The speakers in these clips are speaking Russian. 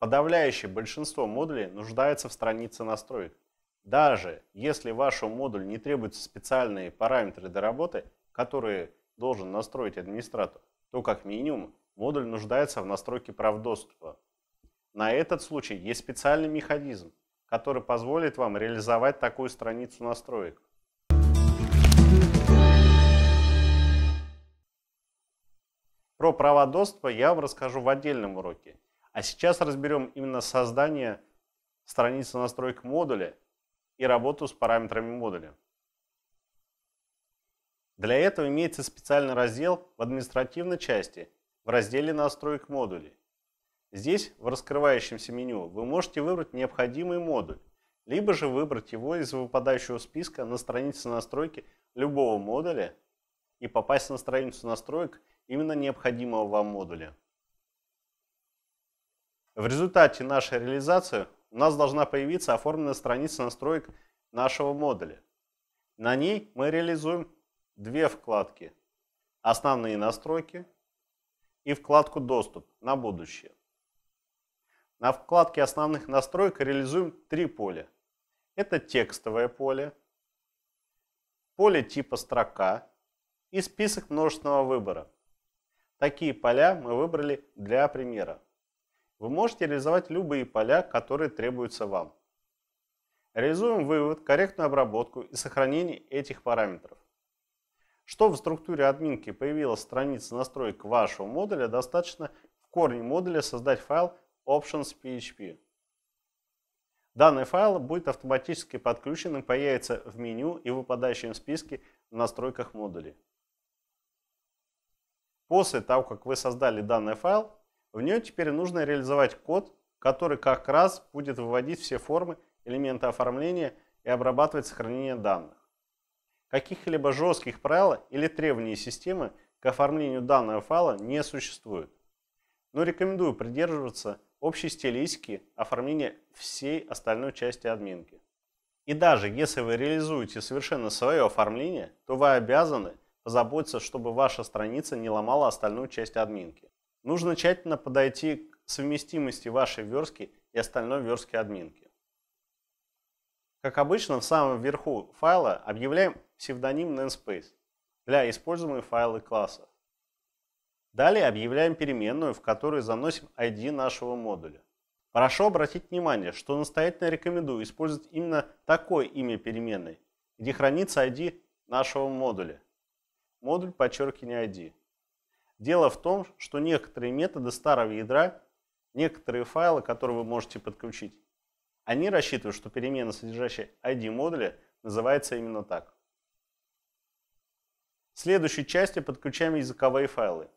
Подавляющее большинство модулей нуждается в странице настроек. Даже если вашему модулю не требуются специальные параметры для работы, которые должен настроить администратор, то как минимум модуль нуждается в настройке прав доступа. На этот случай есть специальный механизм, который позволит вам реализовать такую страницу настроек. Про права доступа я вам расскажу в отдельном уроке – а сейчас разберем именно создание страницы настроек модуля и работу с параметрами модуля. Для этого имеется специальный раздел в административной части в разделе «Настроек модулей». Здесь в раскрывающемся меню вы можете выбрать необходимый модуль, либо же выбрать его из выпадающего списка на странице настройки любого модуля и попасть на страницу настроек именно необходимого вам модуля. В результате нашей реализации у нас должна появиться оформленная страница настроек нашего модуля. На ней мы реализуем две вкладки. Основные настройки и вкладку «Доступ» на будущее. На вкладке основных настроек реализуем три поля. Это текстовое поле, поле типа строка и список множественного выбора. Такие поля мы выбрали для примера. Вы можете реализовать любые поля, которые требуются вам. Реализуем вывод, корректную обработку и сохранение этих параметров. Что в структуре админки появилась страница настроек вашего модуля, достаточно в корне модуля создать файл options.php. Данный файл будет автоматически подключен и появится в меню и выпадающем списке в настройках модулей. После того, как вы создали данный файл, в нее теперь нужно реализовать код, который как раз будет выводить все формы, элементы оформления и обрабатывать сохранение данных. Каких-либо жестких правил или требований системы к оформлению данного файла не существует. Но рекомендую придерживаться общей стилистики оформления всей остальной части админки. И даже если вы реализуете совершенно свое оформление, то вы обязаны позаботиться, чтобы ваша страница не ломала остальную часть админки. Нужно тщательно подойти к совместимости вашей верстки и остальной верстки админки. Как обычно, в самом верху файла объявляем псевдоним namespace для используемых файлы классов. Далее объявляем переменную, в которую заносим ID нашего модуля. Прошу обратить внимание, что настоятельно рекомендую использовать именно такое имя переменной, где хранится ID нашего модуля. Модуль подчеркивание ID. Дело в том, что некоторые методы старого ядра, некоторые файлы, которые вы можете подключить, они рассчитывают, что перемена, содержащая ID модуля, называется именно так. В следующей части подключаем языковые файлы.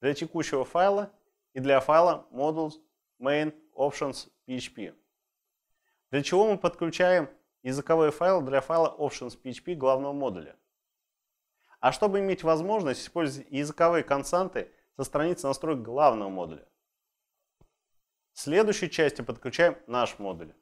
Для текущего файла и для файла modules main options php. Для чего мы подключаем языковые файлы для файла options.php главного модуля? А чтобы иметь возможность использовать языковые константы со страницы настроек главного модуля. В следующей части подключаем наш модуль.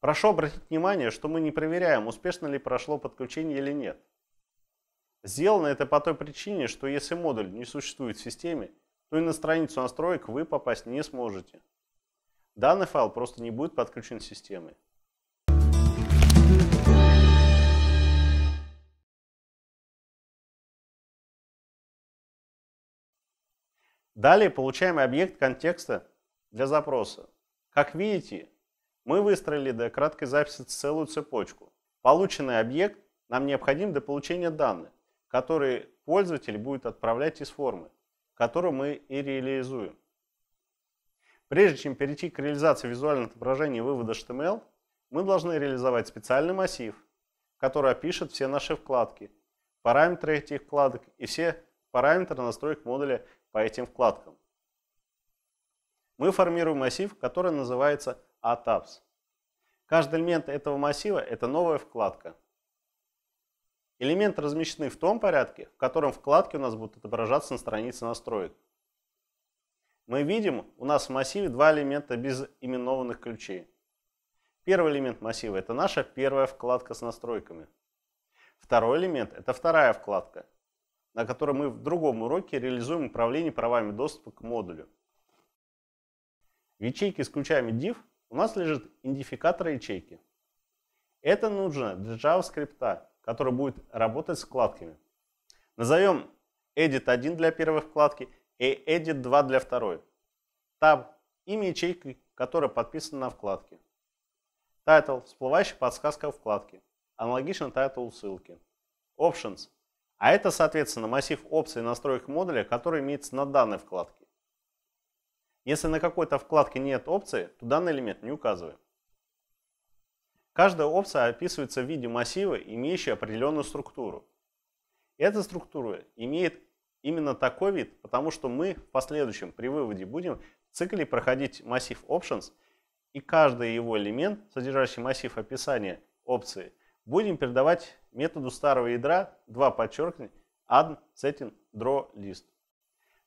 Прошу обратить внимание, что мы не проверяем, успешно ли прошло подключение или нет. Сделано это по той причине, что если модуль не существует в системе, то и на страницу настроек вы попасть не сможете. Данный файл просто не будет подключен к системе. Далее получаем объект контекста для запроса. Как видите, мы выстроили до краткой записи целую цепочку. Полученный объект нам необходим для получения данных, которые пользователь будет отправлять из формы, которую мы и реализуем. Прежде чем перейти к реализации визуального отображения вывода HTML, мы должны реализовать специальный массив, который опишет все наши вкладки, параметры этих вкладок и все параметры настроек модуля по этим вкладкам. Мы формируем массив, который называется ATAPS. Каждый элемент этого массива – это новая вкладка. Элементы размещены в том порядке, в котором вкладки у нас будут отображаться на странице настроек. Мы видим, у нас в массиве два элемента без именованных ключей. Первый элемент массива – это наша первая вкладка с настройками. Второй элемент – это вторая вкладка – на котором мы в другом уроке реализуем управление правами доступа к модулю. В ячейке с ключами div у нас лежит идентификатор ячейки. Это нужно для JavaScript, который будет работать с вкладками. Назовем edit 1 для первой вкладки и edit 2 для второй. Tab – имя ячейки, которая подписана на вкладке. Title – всплывающая подсказка вкладки. Аналогично title ссылки. Options а это, соответственно, массив опций настроек модуля, который имеется на данной вкладке. Если на какой-то вкладке нет опции, то данный элемент не указываем. Каждая опция описывается в виде массива, имеющей определенную структуру. Эта структура имеет именно такой вид, потому что мы в последующем при выводе будем в цикле проходить массив options, и каждый его элемент, содержащий массив описания опции – будем передавать методу старого ядра два подчеркивания add setting draw list.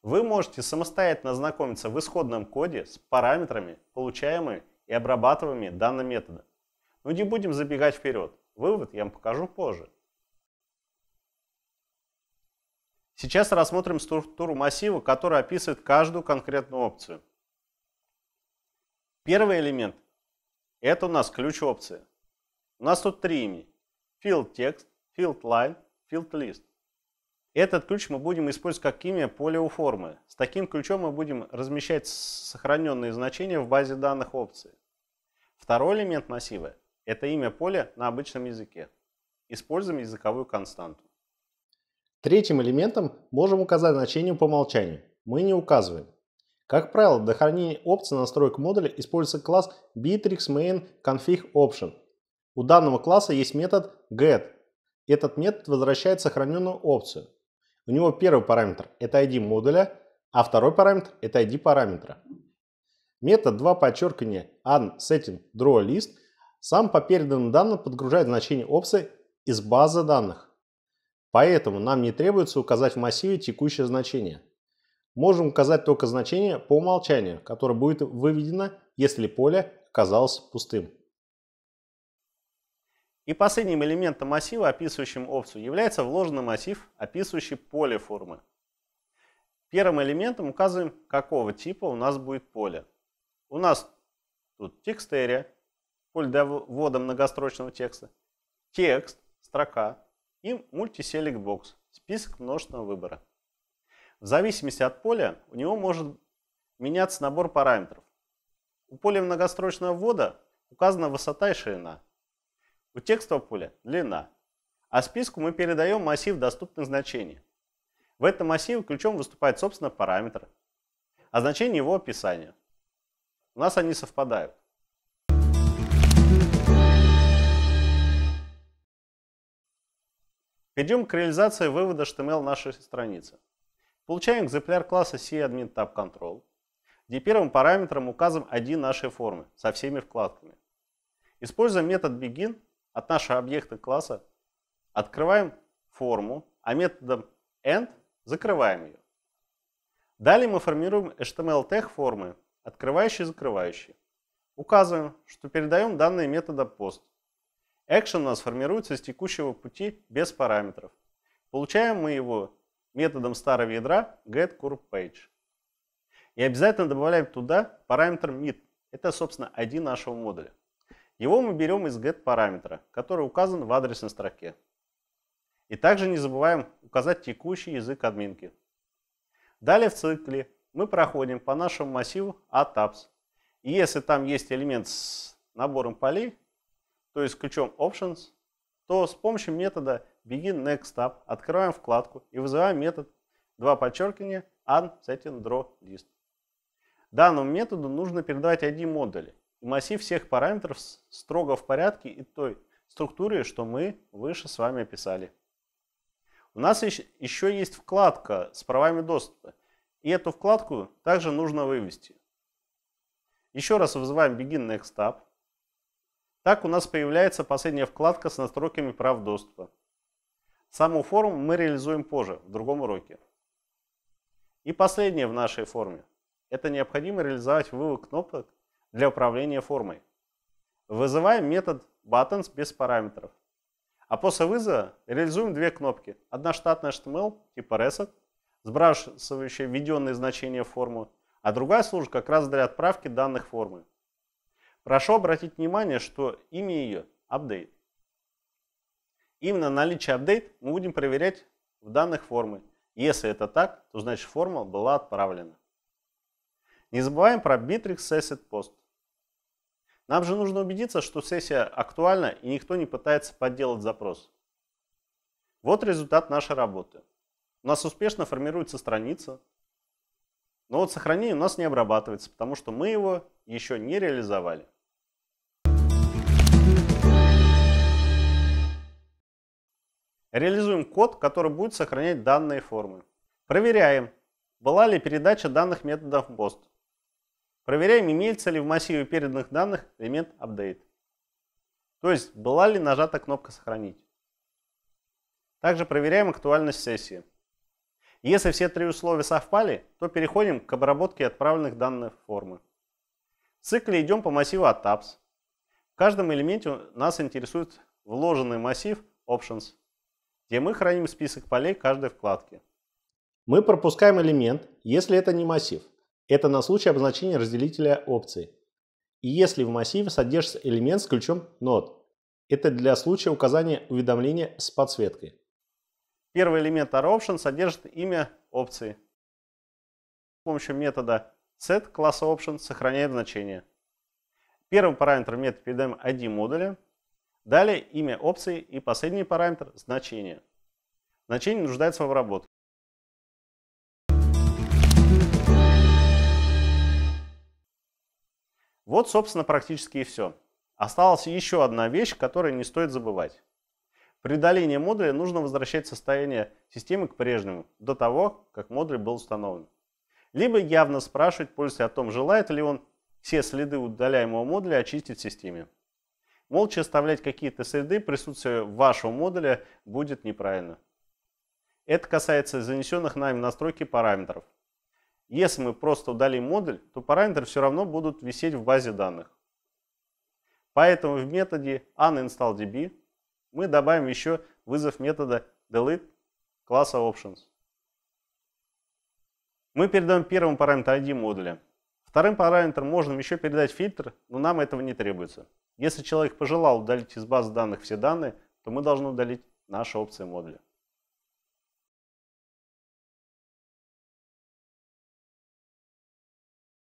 Вы можете самостоятельно ознакомиться в исходном коде с параметрами, получаемыми и обрабатываемыми данным методом. Но не будем забегать вперед. Вывод я вам покажу позже. Сейчас рассмотрим структуру массива, которая описывает каждую конкретную опцию. Первый элемент – это у нас ключ опции. У нас тут три имени. FieldText, FieldLine, FieldList. Этот ключ мы будем использовать как имя поля у формы. С таким ключом мы будем размещать сохраненные значения в базе данных опции. Второй элемент массива – это имя поля на обычном языке. Используем языковую константу. Третьим элементом можем указать значение по умолчанию. Мы не указываем. Как правило, для хранения опций настроек модуля используется класс bitrixMainConfigOption у данного класса есть метод get. Этот метод возвращает сохраненную опцию. У него первый параметр – это ID модуля, а второй параметр – это ID параметра. Метод 2 подчеркивания unsetting сам по переданным данным подгружает значение опции из базы данных. Поэтому нам не требуется указать в массиве текущее значение. Можем указать только значение по умолчанию, которое будет выведено, если поле оказалось пустым. И последним элементом массива, описывающим опцию, является вложенный массив, описывающий поле формы. Первым элементом указываем, какого типа у нас будет поле. У нас тут текстерия, поле для ввода многострочного текста, текст, строка и мультиселик бокс, список множественного выбора. В зависимости от поля у него может меняться набор параметров. У поля многострочного ввода указана высота и ширина – у текстового поля длина, а списку мы передаем массив доступных значений. В этом массиве ключом выступает, собственно, параметр, а значение его описания. У нас они совпадают. Перейдем к реализации вывода HTML нашей страницы. Получаем экземпляр класса cAdminTabControl, где первым параметром указываем один нашей формы со всеми вкладками. Используем метод begin от нашего объекта класса, открываем форму, а методом end закрываем ее. Далее мы формируем HTML тег формы, открывающий и закрывающий. Указываем, что передаем данные метода post. Action у нас формируется из текущего пути без параметров. Получаем мы его методом старого ядра getCurvePage. И обязательно добавляем туда параметр mid. Это, собственно, ID нашего модуля. Его мы берем из get параметра, который указан в адресной строке. И также не забываем указать текущий язык админки. Далее в цикле мы проходим по нашему массиву ATAPS. И если там есть элемент с набором полей, то есть ключом Options, то с помощью метода begin next tab открываем вкладку и вызываем метод два подчеркивания unSettingDrawList. Данному методу нужно передавать ID модуля массив всех параметров строго в порядке и той структуре, что мы выше с вами описали. У нас еще есть вкладка с правами доступа. И эту вкладку также нужно вывести. Еще раз вызываем Begin Next Tab. Так у нас появляется последняя вкладка с настройками прав доступа. Саму форму мы реализуем позже, в другом уроке. И последнее в нашей форме. Это необходимо реализовать вывод кнопок для управления формой. Вызываем метод buttons без параметров. А после вызова реализуем две кнопки. Одна штатная HTML типа reset, сбрасывающая введенные значения в форму, а другая служит как раз для отправки данных формы. Прошу обратить внимание, что имя ее – update. Именно наличие update мы будем проверять в данных формы. Если это так, то значит форма была отправлена. Не забываем про Bittrex Session Post. Нам же нужно убедиться, что сессия актуальна и никто не пытается подделать запрос. Вот результат нашей работы. У нас успешно формируется страница, но вот сохранение у нас не обрабатывается, потому что мы его еще не реализовали. Реализуем код, который будет сохранять данные формы. Проверяем, была ли передача данных методов пост. Проверяем, имеется ли в массиве переданных данных элемент update. То есть, была ли нажата кнопка «Сохранить». Также проверяем актуальность сессии. Если все три условия совпали, то переходим к обработке отправленных данных формы. В цикле идем по массиву от Tabs. В каждом элементе нас интересует вложенный массив Options, где мы храним список полей каждой вкладки. Мы пропускаем элемент, если это не массив – это на случай обозначения разделителя опций. И если в массиве содержится элемент с ключом not. Это для случая указания уведомления с подсветкой. Первый элемент ROption содержит имя опции. С помощью метода set класса option сохраняем значение. Первым параметром метода передаем ID модуля, далее имя опции и последний параметр – значение. Значение нуждается в обработке. Вот, собственно, практически и все. Осталась еще одна вещь, которую не стоит забывать. При удалении модуля нужно возвращать состояние системы к прежнему, до того, как модуль был установлен. Либо явно спрашивать пользователя о том, желает ли он все следы удаляемого модуля очистить в системе. Молча оставлять какие-то следы присутствие вашего модуля будет неправильно. Это касается занесенных нами в настройки параметров – если мы просто удалим модуль, то параметры все равно будут висеть в базе данных. Поэтому в методе uninstallDB мы добавим еще вызов метода delete класса options. Мы передаем первым параметр ID модуля. Вторым параметром можно еще передать фильтр, но нам этого не требуется. Если человек пожелал удалить из базы данных все данные, то мы должны удалить наши опции модуля.